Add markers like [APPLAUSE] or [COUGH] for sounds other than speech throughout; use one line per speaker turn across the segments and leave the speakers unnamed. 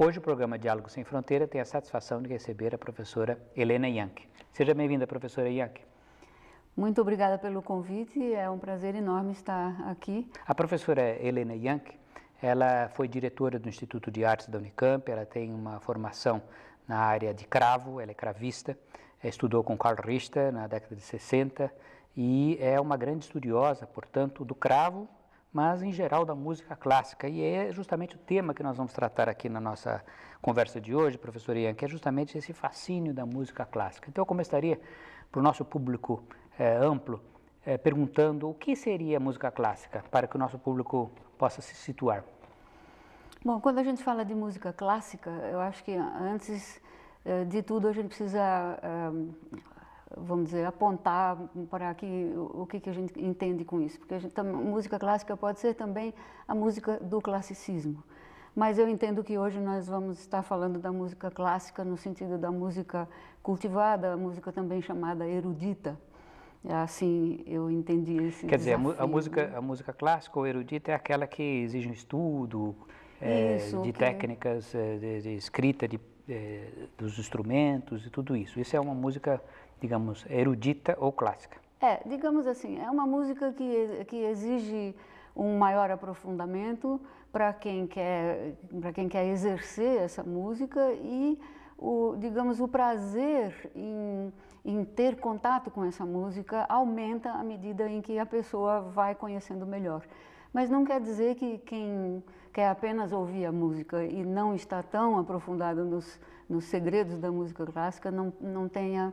Hoje o programa Diálogo Sem Fronteira tem a satisfação de receber a professora Helena Yank. Seja bem-vinda, professora Yank.
Muito obrigada pelo convite, é um prazer enorme estar aqui.
A professora Helena Yank, ela foi diretora do Instituto de Artes da Unicamp, ela tem uma formação na área de cravo, ela é cravista, estudou com Carl Richter na década de 60 e é uma grande estudiosa, portanto, do cravo mas em geral da música clássica. E é justamente o tema que nós vamos tratar aqui na nossa conversa de hoje, professor Ian, que é justamente esse fascínio da música clássica. Então eu começaria para o nosso público é, amplo é, perguntando o que seria música clássica, para que o nosso público possa se situar.
Bom, quando a gente fala de música clássica, eu acho que antes é, de tudo a gente precisa é, vamos dizer, apontar para aqui o que, é que a gente entende com isso, porque a, gente, a música clássica pode ser também a música do classicismo. Mas eu entendo que hoje nós vamos estar falando da música clássica no sentido da música cultivada, a música também chamada erudita. É assim, eu entendi esse. Quer desafio. dizer, a, a, música, né?
a música clássica ou erudita é aquela que exige um estudo é, isso, de que... É técnicas de, de escrita, de dos instrumentos e tudo isso. Isso é uma música digamos, erudita ou clássica.
É, digamos assim, é uma música que, que exige um maior aprofundamento para quem quer para quem quer exercer essa música e o digamos o prazer em, em ter contato com essa música aumenta à medida em que a pessoa vai conhecendo melhor mas não quer dizer que quem quer apenas ouvir a música e não está tão aprofundado nos, nos segredos da música clássica não, não tenha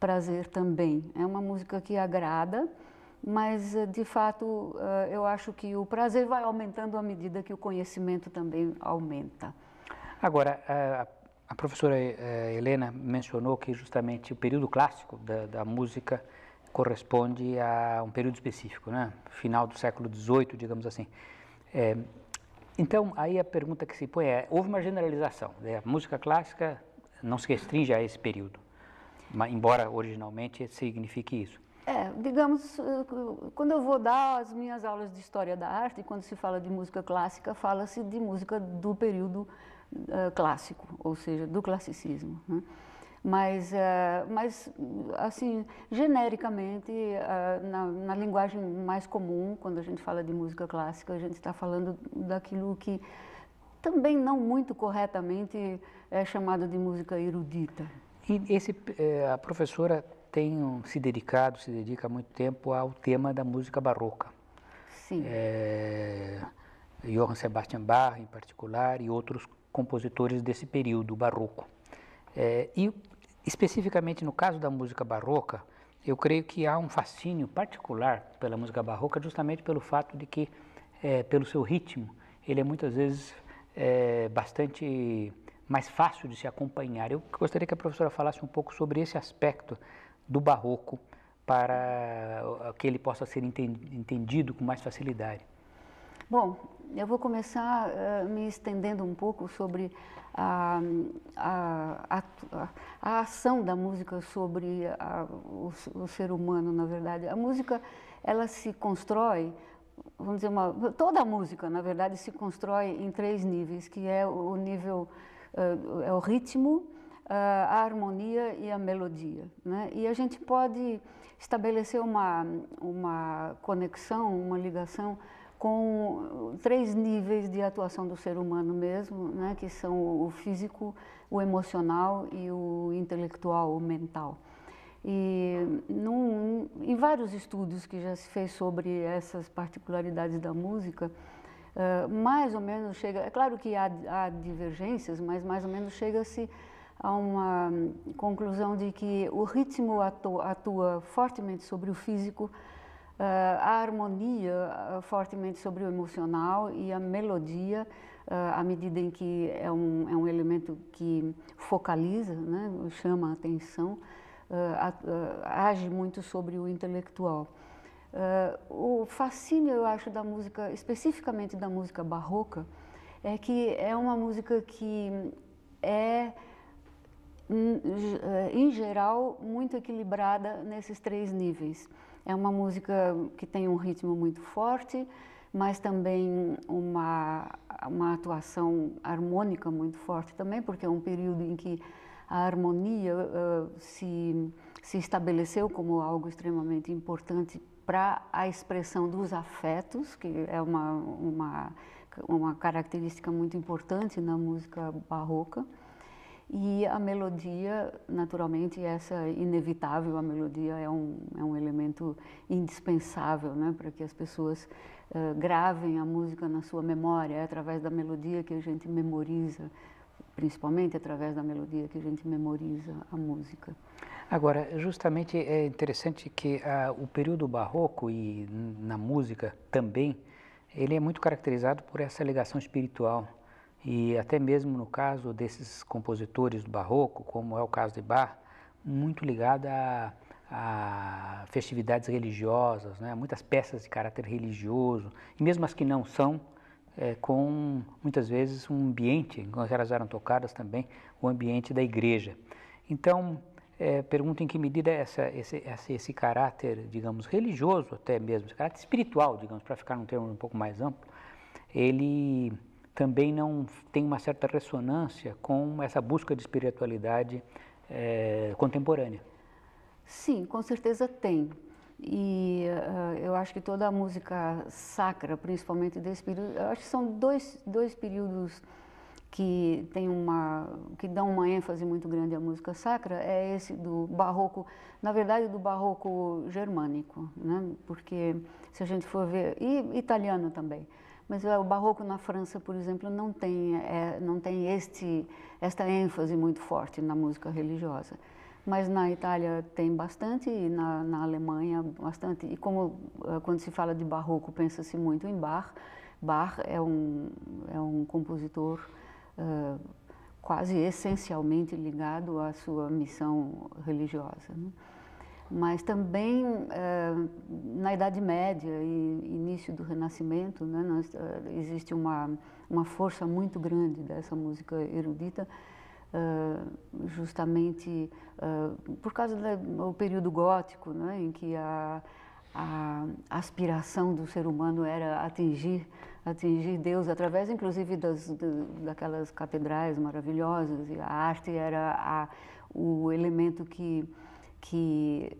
prazer também. É uma música que agrada, mas eh, de fato eh, eu acho que o prazer vai aumentando à medida que o conhecimento também aumenta.
Agora, a, professora eh, Helena mencionou que justamente o período clássico da, da música corresponde a um período específico, né? Final do século XVIII, digamos assim. É, então, aí a pergunta que se põe é: houve uma generalização? Né? A música clássica não se restringe a esse período embora originalmente signifique isso.
É, digamos, eh, quando eu vou dar as minhas aulas de história da arte, quando se fala de música clássica, fala-se de música do período uh, clássico, ou seja, do classicismo. Né? Mas, eh, mas, assim, genericamente, na, na, linguagem mais comum, quando a gente fala de música clássica, a gente está falando daquilo que também não muito corretamente é chamado de música erudita. E esse,
eh, a professora tem se dedicado, se dedica há muito tempo ao tema da música barroca. Sim. É, Johann Sebastian Bach, em particular, e outros compositores desse período barroco. É, e, especificamente no caso da música barroca, eu creio que há um fascínio particular pela música barroca, justamente pelo fato de que, é, pelo seu ritmo, ele é muitas vezes é, bastante mais fácil de se acompanhar. Eu gostaria que a professora falasse um pouco sobre esse aspecto do barroco para eh, que ele possa ser entendido com mais facilidade.
Bom, eu vou começar uh, me estendendo um pouco sobre a, a, a, a ação da música sobre o, o, ser humano, na verdade. A música, ela se constrói, vamos dizer, uma, toda a música, na verdade, se constrói em três níveis, que é o nível eh, é o ritmo, eh, a harmonia e a melodia. Né? E a gente pode estabelecer uma, uma conexão, uma ligação com três níveis de atuação do ser humano mesmo, né? que são o físico, o emocional e o intelectual, o mental. E num, em vários estudos que já se fez sobre essas particularidades da música, ah, mais ou menos chega, é claro que há, há divergências, mas mais ou menos chega-se a uma hum, conclusão de que o ritmo atua, atua fortemente sobre o físico, uh, a harmonia uh, fortemente sobre o emocional e a melodia, à medida em que é um, é um elemento que focaliza, né, chama a atenção, age muito sobre o intelectual. Uh, o fascínio, eu acho, da música, especificamente da música barroca, é que é uma música que é, hum, eh, em geral, muito equilibrada nesses três níveis. É uma música que tem um ritmo muito forte, mas também uma, uma atuação harmônica muito forte também, porque é um período em que a harmonia uh, se, se estabeleceu como algo extremamente importante para a expressão dos afetos, que é uma, uma, uma característica muito importante na música barroca. E a melodia, naturalmente, essa inevitável, a melodia é um, é um elemento indispensável né, para que as pessoas uh, gravem a música na sua memória. É através da melodia que a gente memoriza, principalmente através da melodia que a gente memoriza a música.
Agora, justamente é interessante que ah, o período barroco e na música também, ele é muito caracterizado por essa ligação espiritual e até mesmo no caso desses compositores do barroco, como é o caso de Bach, muito ligada a, a, festividades religiosas, né? muitas peças de caráter religioso, e mesmo as que não são, é, com muitas vezes um ambiente, quando elas eram tocadas também, o ambiente da igreja. Então, é, pergunto em que medida essa, esse, esse, esse, caráter, digamos, religioso até mesmo, esse caráter espiritual, digamos, para ficar num termo um pouco mais amplo, ele também não tem uma certa ressonância com essa busca de espiritualidade é, contemporânea.
Sim, com certeza tem. E uh, eu acho que toda a música sacra, principalmente desse período, eu acho que são dois, dois períodos que tem uma que dão uma ênfase muito grande à música sacra é esse do barroco, na verdade do barroco germânico, né? Porque se a gente for ver e italiano também, mas é, o barroco na França, por exemplo, não tem é, não tem este esta ênfase muito forte na música religiosa. Mas na Itália tem bastante, e na, na Alemanha bastante. E como é, quando se fala de barroco, pensa-se muito em Bach. Bach é um, é um compositor quase essencialmente ligado à sua missão religiosa. Né? Mas também uh, na Idade Média e início do Renascimento, né, nós, uh, existe uma, uma força muito grande dessa música erudita, justamente por causa do período gótico, né, em que a a aspiração do ser humano era atingir atingir Deus através, inclusive, das, daquelas catedrais maravilhosas. E a arte era a, o elemento que, que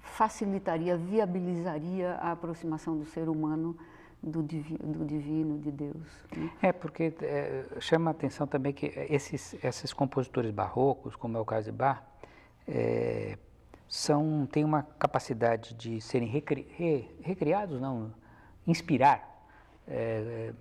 facilitaria, viabilizaria a aproximação do ser humano do divino, do divino de Deus.
Né? É, porque é, chama a atenção também que esses, esses compositores barrocos, como é o caso de Bach, é, são, têm uma capacidade de serem recri, re, recriados, não, inspirar é,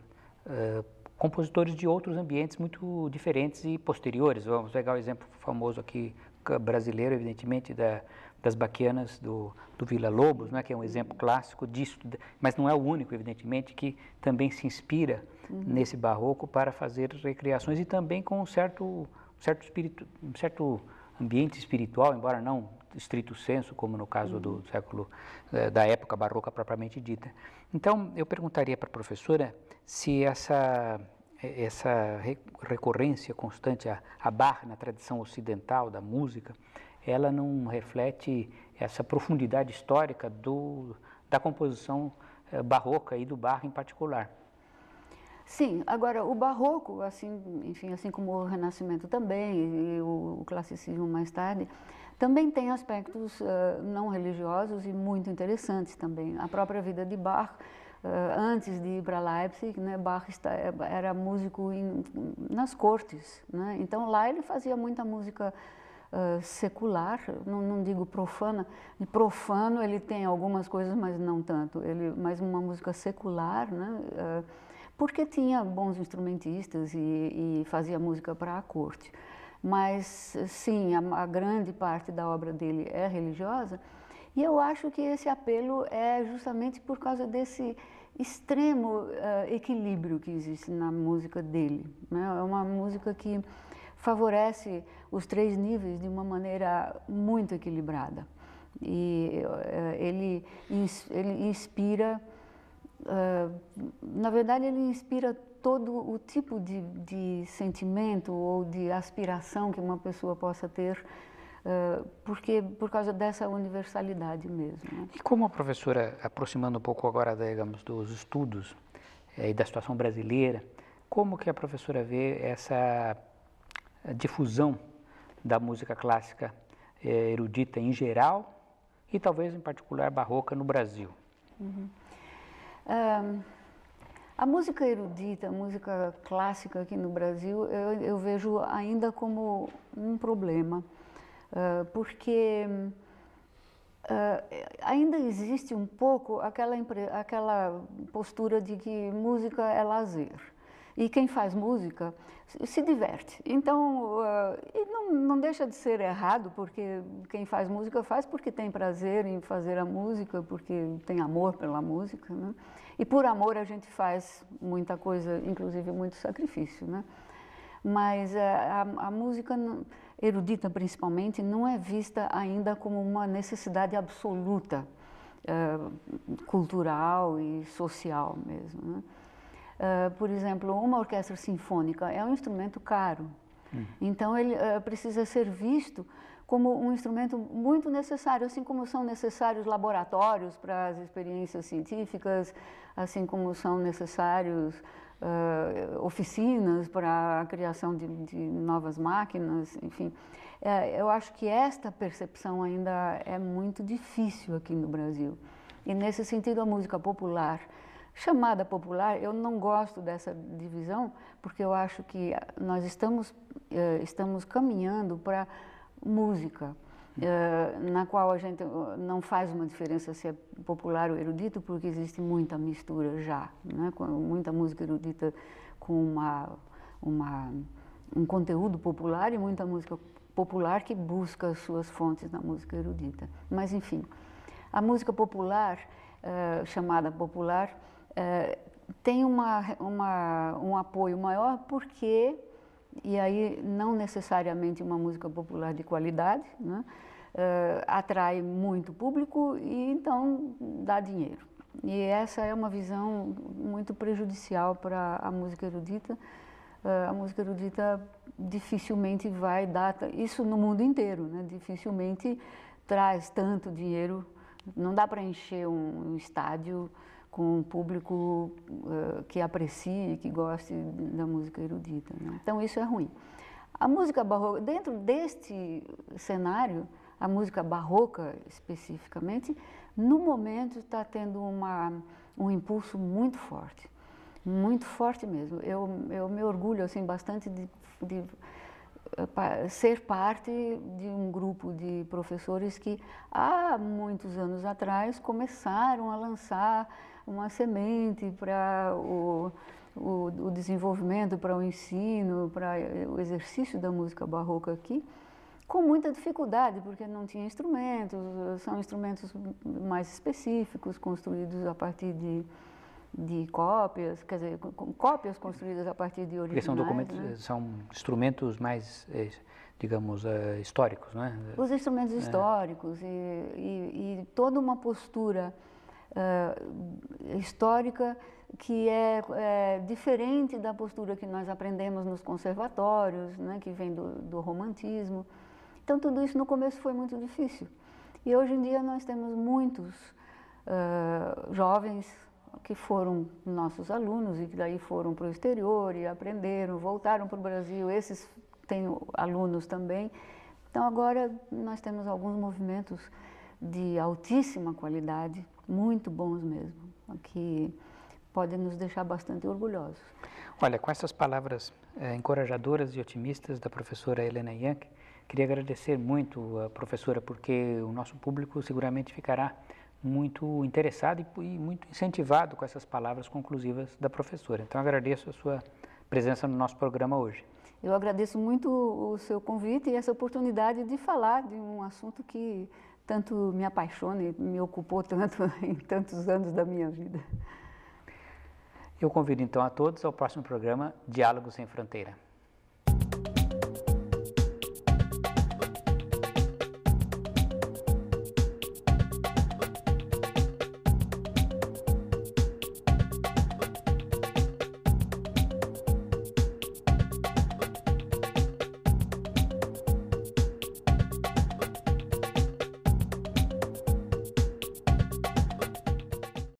é, compositores de outros ambientes muito diferentes e posteriores. Vamos pegar o um exemplo famoso aqui brasileiro, evidentemente, da, das baquianas do, do Vila Lobos, né, que é um exemplo clássico disso, mas não é o único, evidentemente, que também se inspira uhum. nesse barroco para fazer recriações e também com um certo, certo espírito, um certo ambiente espiritual, embora não estrito senso, como no caso do uhum. século eh, da época barroca propriamente dita. Então, eu perguntaria para a professora se essa essa recorrência constante à, à barra na tradição ocidental da música, ela não reflete essa profundidade histórica do, da composição eh, barroca e do barro em particular.
Sim, agora o barroco, assim, enfim, assim como o renascimento também e o, o classicismo mais tarde, também tem aspectos uh, não religiosos e muito interessantes também. A própria vida de Bach, uh, antes de ir para Leipzig, né, Bach está, eh, era músico em, nas cortes, né? então lá ele fazia muita música Uh, secular, não, não, digo profana, e profano ele tem algumas coisas, mas não tanto, ele mais uma música secular, né? Uh, porque tinha bons instrumentistas e, e fazia música para a corte. Mas, sim, a, a grande parte da obra dele é religiosa, e eu acho que esse apelo é justamente por causa desse extremo uh, equilíbrio que existe na música dele. Né? É uma música que favorece os três níveis de uma maneira muito equilibrada. E uh, ele, ins ele inspira ah, na verdade, ele inspira todo o tipo de, de sentimento ou de aspiração que uma pessoa possa ter ah, porque por causa dessa universalidade mesmo. Né? E como a
professora, aproximando um pouco agora, digamos, dos estudos eh, e da situação brasileira, como que a professora vê essa difusão da música clássica eh, erudita em geral e talvez em particular barroca no Brasil?
Uhum a música erudita, a música clássica aqui no Brasil, eu, eu vejo ainda como um problema, uh, porque uh, ainda existe um pouco aquela, aquela postura de que música é lazer. E quem faz música se diverte. Então, uh, não, não deixa de ser errado, porque quem faz música faz porque tem prazer em fazer a música, porque tem amor pela música. Né? E por amor a gente faz muita coisa, inclusive muito sacrifício. Né? Mas a, eh, a, a música erudita, principalmente, não é vista ainda como uma necessidade absoluta. Uh, cultural e social mesmo. Né? Uh, por exemplo, uma orquestra sinfônica é um instrumento caro. Hum. Então, ele uh, precisa ser visto como um instrumento muito necessário, assim como são necessários laboratórios para as experiências científicas, assim como são necessários uh, oficinas para a criação de, de novas máquinas, enfim. É, eu acho que esta percepção ainda é muito difícil aqui no Brasil. E nesse sentido, a música popular Chamada popular, eu não gosto dessa divisão, porque eu acho que nós estamos, eh, estamos caminhando para música, hum. eh, na qual a gente eh, não faz uma diferença se é popular ou erudito, porque existe muita mistura já, né? muita música erudita com uma, uma, um conteúdo popular e muita música popular que busca as suas fontes na música erudita. Mas, enfim, a música popular, chamada popular, é, tem uma, uma, um apoio maior porque, e aí não necessariamente uma música popular de qualidade, né? É, atrai muito público e então dá dinheiro. E essa é uma visão muito prejudicial para a música erudita. É, a música erudita dificilmente vai dar, isso no mundo inteiro, né? dificilmente traz tanto dinheiro. Não dá para encher um, um estádio com um público uh, que aprecie, que goste da música erudita. Né? Então isso é ruim. A música barroca, dentro deste cenário, a música barroca especificamente, no momento está tendo uma, um impulso muito forte, muito forte mesmo. Eu, eu me orgulho assim bastante de, de eh, ser parte de um grupo de professores que há muitos anos atrás começaram a lançar uma semente para o, o, o, desenvolvimento, para o ensino, para eh, o exercício da música barroca aqui, com muita dificuldade, porque não tinha instrumentos, são instrumentos mais específicos, construídos a partir de, de cópias, quer dizer, cópias construídas a partir de originais. são documentos, né?
são instrumentos mais, eh, digamos, eh, históricos, não é? Os instrumentos é.
históricos é. e, e, e toda uma postura uh, histórica que é, é, diferente da postura que nós aprendemos nos conservatórios, né, que vem do, do romantismo. Então, tudo isso no começo foi muito difícil. E hoje em dia nós temos muitos uh, jovens que foram nossos alunos e que daí foram para o exterior e aprenderam, voltaram para o Brasil. Esses têm alunos também. Então, agora nós temos alguns movimentos de altíssima qualidade muito bons mesmo, que podem nos deixar bastante orgulhosos.
Olha, com essas palavras é, encorajadoras e otimistas da professora Helena Yank, queria agradecer muito a professora, porque o nosso público seguramente ficará muito interessado e, e muito incentivado com essas palavras conclusivas da professora. Então, agradeço a sua presença no nosso programa hoje. Eu
agradeço muito o seu convite e essa oportunidade de falar de um assunto que tanto me apaixona e me ocupou tanto [LAUGHS] em tantos anos da minha vida.
Eu convido então a todos ao próximo programa Diálogos sem Fronteira.